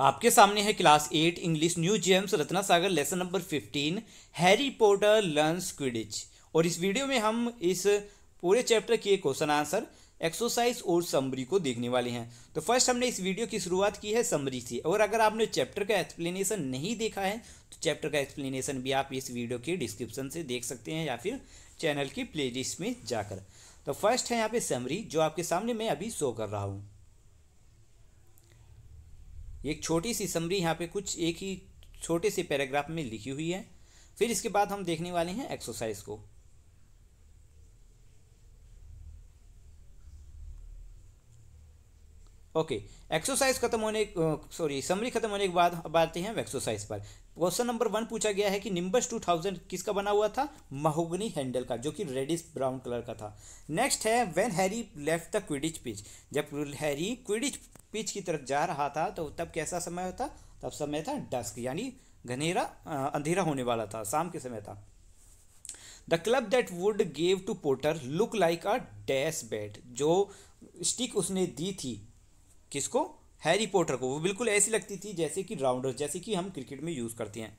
आपके सामने है class eight English new gems Ratna Sagar lesson number fifteen Harry Potter learn Quidditch और इस वीडियो में हम इस पूरे चैप्टर के क्वेश्चन आंसर एक्सरसाइज और समरी को देखने वाले हैं तो फर्स्ट हमने इस वीडियो की शुरुआत की है समरी से और अगर आपने चैप्टर का एक्सप्लेनेशन नहीं देखा है तो चैप्टर का एक्सप्लेनेशन भी आप इस वीडियो के डिस्क्रिप्शन से देख सकते हैं या फिर चैनल की प्लेलिस्ट में जाकर तो फर्स्ट है यहाँ पे समरी जो आपके सामने मैं अभी शो कर रहा हूँ एक छोटी सी समरी यहाँ पे कुछ एक ही छोटे से पैराग्राफ में लिखी हुई है फिर इसके बाद हम देखने वाले हैं एक्सरसाइज को ओके एक्सरसाइज खत्म होने सॉरी समरी खत्म होने के बाद अब आते हैं एक्सरसाइज पर क्वेश्चन नंबर वन पूछा गया है कि निम्बस टू थाउजेंड किसका बना हुआ था महोगनी हैंडल का जो कि रेडिश ब्राउन कलर का था नेक्स्ट है when Harry left the Quidditch pitch जब हैरी क्विडिच पिच की तरफ जा रहा था तो तब कैसा समय होता तब समय था डस्क यानी घनेरा अंधेरा होने वाला था शाम के समय था the club that Wood gave to Potter look like a dash bat जो स्टिक उसने दी थी किसको हैरी पॉटर को वो बिल्कुल ऐसी लगती थी जैसे कि राउंडर जैसे कि हम क्रिकेट में यूज़ करते हैं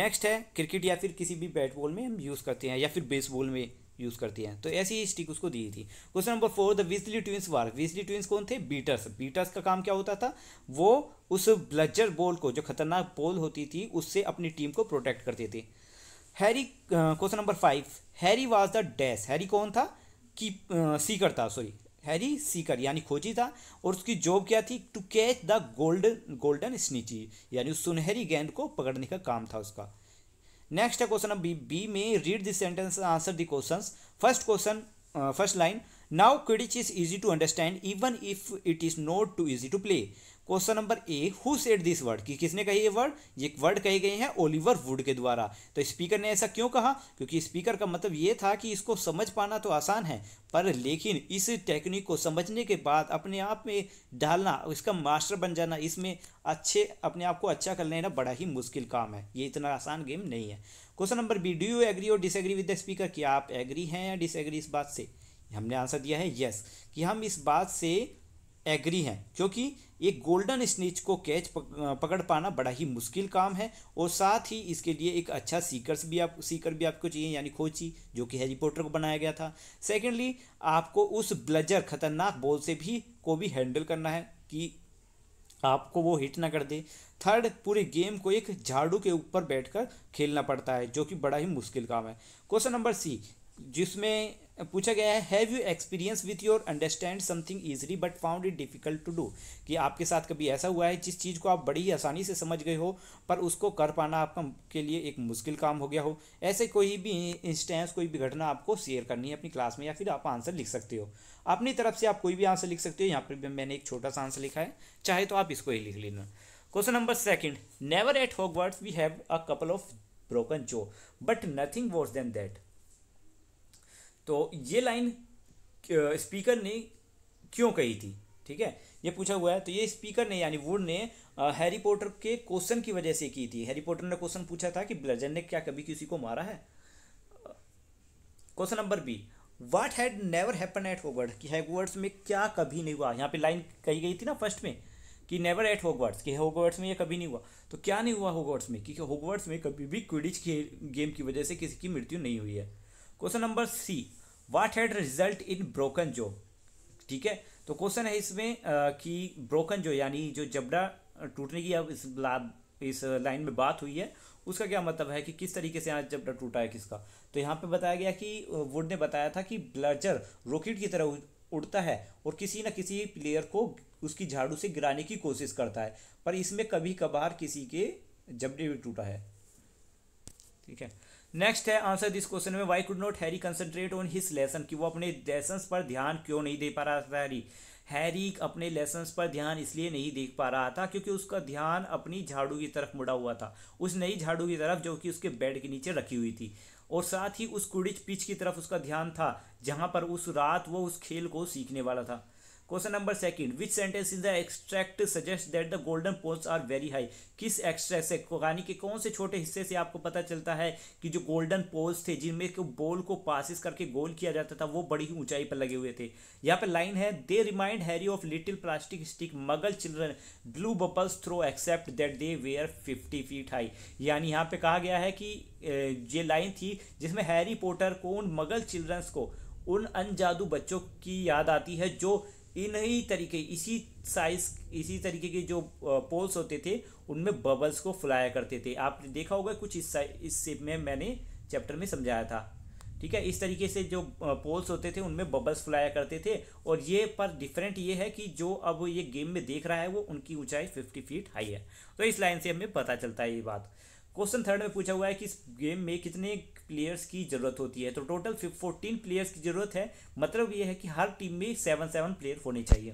नेक्स्ट है क्रिकेट या फिर किसी भी बैट बॉल में हम यूज़ करते हैं या फिर बेसबॉल में यूज़ करते हैं तो ऐसी ही स्टिक उसको दी थी question number four the Weasley twins were Weasley twins कौन थे बीटर्स बीटर्स का काम क्या होता था वो उस ब्लजर बॉल को जो खतरनाक बॉल होती थी उससे अपनी टीम को प्रोटेक्ट करते थे Harry question number five Harry was the dash Harry कौन था की सीकर uh, था सॉरी हैरी सीकर यानी खोजी था और उसकी जॉब क्या थी to catch the golden golden snitch यानी उस सुनहरी गेंद को पकड़ने का काम था उसका नेक्स्ट है क्वेश्चन नंबर बी में read the sentence answer the question first question first line now Quidditch is easy to understand even if it is not too easy to play question number A who said this word कि किसने कही ये word ये word कहे गए हैं Oliver would के द्वारा तो स्पीकर ने ऐसा क्यों कहा क्योंकि स्पीकर का मतलब ये था कि इसको समझ पाना तो आसान है पर लेकिन इस टेक्निक को समझने के बाद अपने आप में डालना इसका मास्टर बन जाना इसमें अच्छे अपने आप को अच्छा कर लेना बड़ा ही मुश्किल काम है ये इतना आसान गेम नहीं है question number B do you agree और डिसएग्री विद द स्पीकर कि आप एग्री हैं या डिसएग्री इस बात से हमने आंसर दिया है यस कि हम इस बात से एग्री हैं क्योंकि एक गोल्डन स्निच को कैच पकड़ पाना बड़ा ही मुश्किल काम है और साथ ही इसके लिए एक अच्छा सीकर भी आप सीकर भी आपको चाहिए यानी खोची जो कि हैरी पॉटर को बनाया गया था सेकेंडली आपको उस ब्लजर खतरनाक बॉल से भी को भी हैंडल करना है कि आपको वो हिट ना कर दे थर्ड पूरे गेम को एक झाड़ू के ऊपर बैठकर खेलना पड़ता है जो कि बड़ा ही मुश्किल काम है क्वेश्चन नंबर सी जिसमें पूछा गया है have you experience with your understand something easily but found it difficult to do कि आपके साथ कभी ऐसा हुआ है जिस चीज़ को आप बड़ी ही आसानी से समझ गए हो पर उसको कर पाना आपका के लिए एक मुश्किल काम हो गया हो ऐसे कोई भी इंस्टेंस कोई भी घटना आपको शेयर करनी है अपनी क्लास में या फिर आप आंसर लिख सकते हो अपनी तरफ से आप कोई भी आंसर लिख सकते हो यहाँ पर मैंने एक छोटा सा आंसर लिखा है चाहे तो आप इसको ही लिख लेना question number second never at Hogwarts we have a couple of broken जो but nothing worse than that तो ये लाइन स्पीकर ने क्यों कही थी ठीक है ये पूछा हुआ है तो ये स्पीकर ने यानी वुड ने हैरी पॉटर के क्वेश्चन की वजह से की थी हैरी पॉटर ने क्वेश्चन पूछा था कि ब्लजन ने क्या कभी किसी को मारा है question number B what had never happen at Hogwarts कि हैगवर्ड्स में क्या कभी नहीं हुआ यहाँ पे लाइन कही गई थी ना फर्स्ट में कि नेवर एट होगवर्ड्स कि होगवर्ड्स में ये कभी नहीं हुआ तो क्या नहीं हुआ होगवर्ड्स में क्योंकि होगवर्ड्स में कभी भी क्विडिच गेम की वजह से किसी की मृत्यु नहीं हुई है question number C what had result in broken जो ठीक है तो क्वेश्चन है इसमें कि ब्रोकन जो यानी जो जबड़ा टूटने की अब इस इस लाइन में बात हुई है उसका क्या मतलब है कि किस तरीके से यहाँ जबड़ा टूटा है किसका तो यहाँ पे बताया गया कि वुड ने बताया था कि ब्लजर रॉकेट की तरह उड़ता है और किसी न किसी प्लेयर को उसकी झाड़ू से गिराने की कोशिश करता है पर इसमें कभी कभार किसी के जबड़े भी टूटा है ठीक है नेक्स्ट है आंसर दिस क्वेश्चन में why could not Harry concentrate on his lesson कि वो अपने लेसन्स पर ध्यान क्यों नहीं दे पा रहा था हैरी हैरी अपने लेसन्स पर ध्यान इसलिए नहीं देख पा रहा था क्योंकि उसका ध्यान अपनी झाड़ू की तरफ मुड़ा हुआ था उस नई झाड़ू की तरफ जो कि उसके बेड के नीचे रखी हुई थी और साथ ही उस कुड़िच पिच की तरफ उसका ध्यान था जहाँ पर उस रात वो उस खेल को सीखने वाला था question number second which sentence in the extract suggest that the golden poles are very high किस एक्सट्रैक्ट से यानी कि कौन से छोटे हिस्से से आपको पता चलता है कि जो गोल्डन पोल्स थे जिनमें बॉल को पासिस करके गोल किया जाता था वो बड़ी ही ऊंचाई पर लगे हुए थे यहाँ पर लाइन है they remind Harry of little plastic stick muggle children blue bubbles throw except that they were fifty feet high यानी यहाँ पे कहा गया है कि ये लाइन थी जिसमें हैरी पोटर को उन मगल चिल्ड्रंस को उन अनजादू बच्चों की याद आती है जो इन्हीं तरीके इसी साइज इसी तरीके के जो पोल्स होते थे उनमें बबल्स को फुलाया करते थे आपने देखा होगा कुछ इस इस शेप में मैंने चैप्टर में समझाया था ठीक है इस तरीके से जो पोल्स होते थे उनमें बबल्स फुलाया करते थे और ये पर डिफरेंट ये है कि जो अब ये गेम में देख रहा है वो उनकी ऊंचाई फिफ्टी फीट हाई है तो इस लाइन से हमें पता चलता है ये बात क्वेश्चन थर्ड में पूछा हुआ है कि इस गेम में कितने प्लेयर्स की ज़रूरत होती है तो टोटल फोर्टीन प्लेयर्स की ज़रूरत है मतलब यह है कि हर टीम में सेवन सेवन प्लेयर होने चाहिए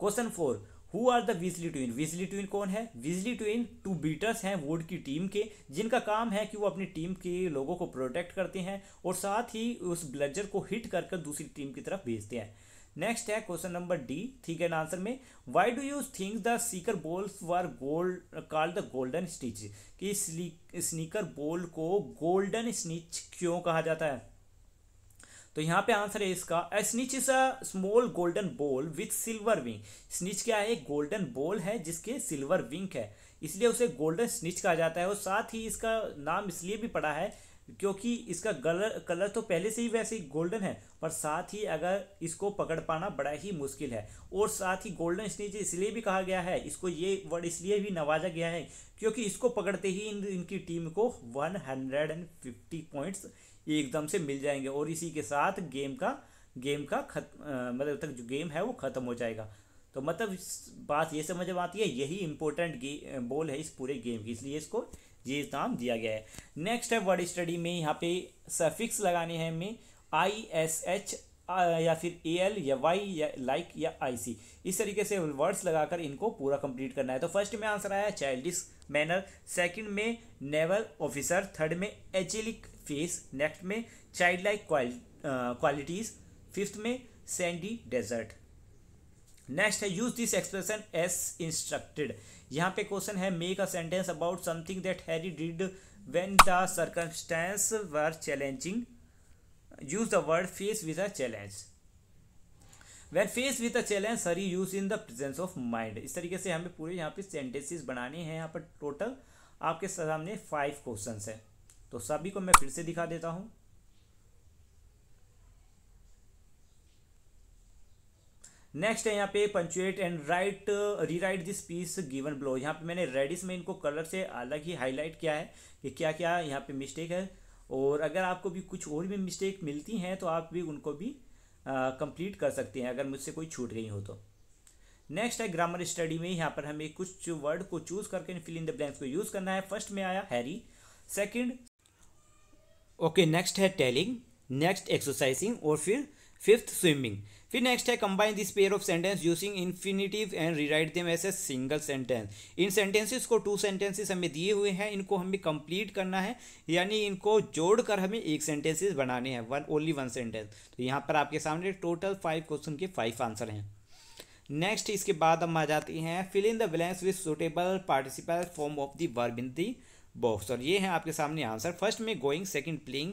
question four who are the Weasley twin Weasley twin कौन है विजली ट्विन टू बीटर्स हैं वुड की टीम के जिनका काम है कि वो अपनी टीम के लोगों को प्रोटेक्ट करते हैं और साथ ही उस ब्लजर को हिट कर कर दूसरी टीम की तरफ भेजते हैं नेक्स्ट है क्वेश्चन नंबर डी ठीक है आंसर में why do you think the sneaker bowls were gold call the golden stitch कि स्नीकर बोल को गोल्डन स्निच क्यों कहा जाता है तो यहाँ पे आंसर है इसका a snitch is a small golden ball with silver wing snitch क्या है एक गोल्डन बॉल है जिसके सिल्वर विंग है इसलिए उसे गोल्डन स्निच कहा जाता है और साथ ही इसका नाम इसलिए भी पड़ा है क्योंकि इसका कलर कलर तो पहले से ही वैसे ही गोल्डन है पर साथ ही अगर इसको पकड़ पाना बड़ा ही मुश्किल है और साथ ही गोल्डन स्नीच इसलिए भी कहा गया है इसको ये वर्ड इसलिए भी नवाजा गया है क्योंकि इसको पकड़ते ही इन, इनकी टीम को 150 पॉइंट्स एकदम से मिल जाएंगे और इसी के साथ गेम का गेम का खत मतलब तक जो गेम है वो ख़त्म हो जाएगा तो मतलब बात ये समझ में आती है यही इम्पोर्टेंट बॉल है इस पूरे गेम की इसलिए इसको ये नाम दिया गया है नेक्स्ट है वर्ड स्टडी में यहाँ पे सफिक्स लगाने हैं हमें आई एस एच या फिर ए एल या वाई या लाइक या आई सी इस तरीके से वर्ड्स लगाकर इनको पूरा कंप्लीट करना है तो फर्स्ट में आंसर आया चाइल्डिस मैनर सेकंड में नेवल ऑफिसर थर्ड में एजेलिक फेस नेक्स्ट में चाइल्ड लाइक क्वालिटीज़ फिफ्थ में सैंडी डेजर्ट नेक्स्ट है use this expression as instructed यहाँ पे क्वेश्चन है make a sentence about something that Harry did when the circumstances were challenging use the word face with a challenge when face with a challenge sorry use in the presence of mind इस तरीके से हमें पूरे यहाँ पे sentences बनाने हैं यहाँ पर टोटल आपके सामने फाइव क्वेश्चन है तो सभी को मैं फिर से दिखा देता हूँ नेक्स्ट है यहाँ पे punctuate and write rewrite this piece given below यहाँ पे मैंने रेडिस में इनको कलर से अलग ही हाईलाइट किया है कि क्या क्या यहाँ पे मिस्टेक है और अगर आपको भी कुछ और भी मिस्टेक मिलती हैं तो आप भी उनको भी कंप्लीट कर सकते हैं अगर मुझसे कोई छूट गई हो तो नेक्स्ट है ग्रामर स्टडी में यहाँ पर हमें कुछ वर्ड को चूज करके फिल इन द ब्लैंक्स को यूज़ करना है फर्स्ट में आया हैरी सेकेंड ओके नेक्स्ट है टेलिंग नेक्स्ट एक्सरसाइजिंग और फिर फिफ्थ स्विमिंग फिर नेक्स्ट है combine this pair of sentence using infinitive and rewrite them as a single sentence in sentences को टू सेंटेंसेस हमें दिए हुए हैं इनको हमें कंप्लीट करना है यानी इनको जोड़कर हमें एक सेंटेंसेस बनाने हैं वन ओनली वन सेंटेंस तो यहाँ पर आपके सामने टोटल फाइव क्वेश्चन के फाइव आंसर हैं नेक्स्ट इसके बाद हम आ जाती हैं fill in the blanks with suitable participle form of the verb in the box और ये है आपके सामने आंसर फर्स्ट में going second playing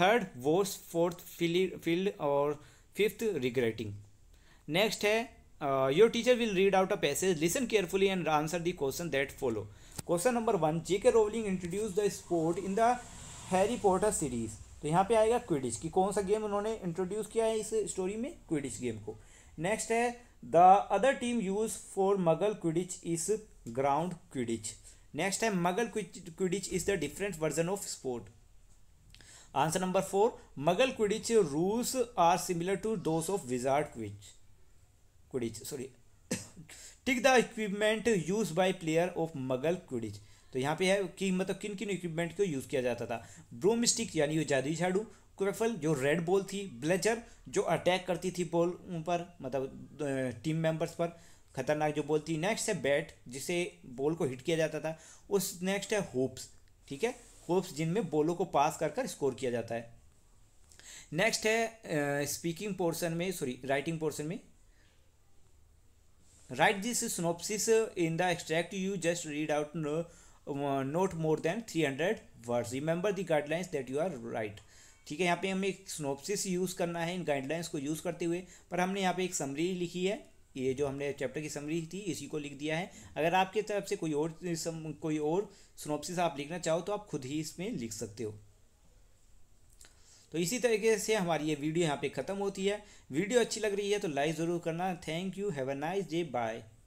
third was fourth field और फिफ्थ रिग्रेटिंग नेक्स्ट है your teacher will read out a passage listen carefully and answer the question that follow question number one J K Rowling introduce the sport in the Harry Potter series तो यहाँ पे आएगा Quidditch कि कौन सा game उन्होंने introduce किया है इस स्टोरी में क्विडिच गेम को नेक्स्ट है the other team use for muggle Quidditch is ground Quidditch next है muggle Quidditch is the different version of sport answer number four muggle Quidditch rules are similar to those of wizard quidditch Quidditch sorry tick the equipment use by player of muggle Quidditch तो यहाँ पे है कि मतलब किन किन equipment को use किया जाता था ब्रूम स्टिक यानी वो जादुई झाड़ू क्वेफल जो रेड बॉल थी ब्लेजर जो अटैक करती थी बॉल पर मतलब टीम मेंबर्स पर खतरनाक जो बॉल थी नेक्स्ट है बैट जिसे बॉल को हिट किया जाता था उस नेक्स्ट है होप्स ठीक है होप्स जिनमें बोलो को पास कर कर स्कोर किया जाता है नेक्स्ट है स्पीकिंग पोर्शन में सॉरी राइटिंग पोर्शन में write this synopsis in the extract you just read out not more than three hundred words remember the guidelines that you are write ठीक है यहाँ पे हमें एक स्नोपसिस यूज़ करना है इन गाइडलाइंस को यूज़ करते हुए पर हमने यहाँ पे एक समरी लिखी है कि ये जो हमने चैप्टर की समरी थी इसी को लिख दिया है अगर आपके तरफ से कोई और सम, कोई और सुनोपसिस आप लिखना चाहो तो आप खुद ही इसमें लिख सकते हो तो इसी तरीके से हमारी ये वीडियो यहाँ पे ख़त्म होती है वीडियो अच्छी लग रही है तो लाइक ज़रूर करना thank you have a nice day bye